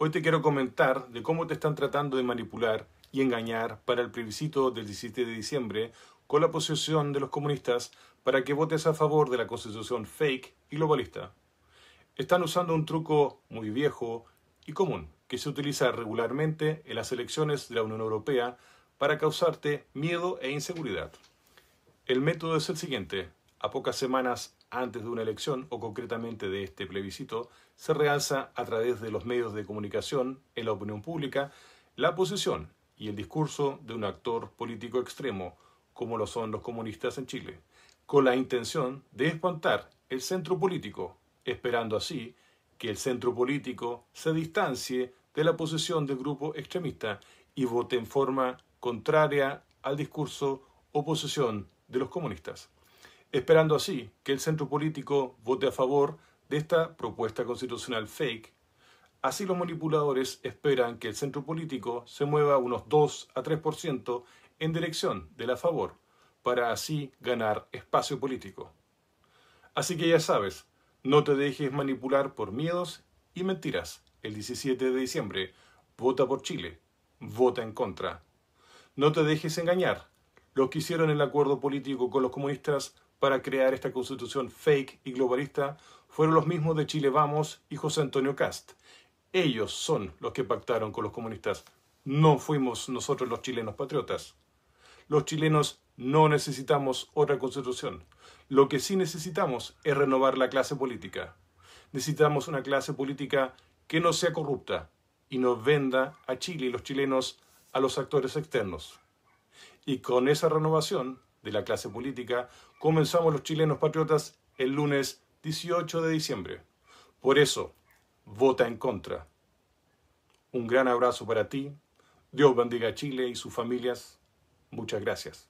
Hoy te quiero comentar de cómo te están tratando de manipular y engañar para el plebiscito del 17 de diciembre con la posesión de los comunistas para que votes a favor de la constitución fake y globalista. Están usando un truco muy viejo y común que se utiliza regularmente en las elecciones de la Unión Europea para causarte miedo e inseguridad. El método es el siguiente. A pocas semanas antes de una elección o concretamente de este plebiscito, se realza a través de los medios de comunicación en la opinión pública la posición y el discurso de un actor político extremo como lo son los comunistas en Chile, con la intención de espantar el centro político, esperando así que el centro político se distancie de la posición del grupo extremista y vote en forma contraria al discurso o posición de los comunistas esperando así que el centro político vote a favor de esta propuesta constitucional fake. Así los manipuladores esperan que el centro político se mueva unos 2 a 3% en dirección de la favor, para así ganar espacio político. Así que ya sabes, no te dejes manipular por miedos y mentiras. El 17 de diciembre, vota por Chile, vota en contra. No te dejes engañar, los que hicieron el acuerdo político con los comunistas para crear esta constitución fake y globalista fueron los mismos de Chile Vamos y José Antonio Cast. Ellos son los que pactaron con los comunistas. No fuimos nosotros los chilenos patriotas. Los chilenos no necesitamos otra constitución. Lo que sí necesitamos es renovar la clase política. Necesitamos una clase política que no sea corrupta y no venda a Chile y los chilenos a los actores externos. Y con esa renovación de la clase política comenzamos los chilenos patriotas el lunes 18 de diciembre. Por eso, vota en contra. Un gran abrazo para ti. Dios bendiga a Chile y sus familias. Muchas gracias.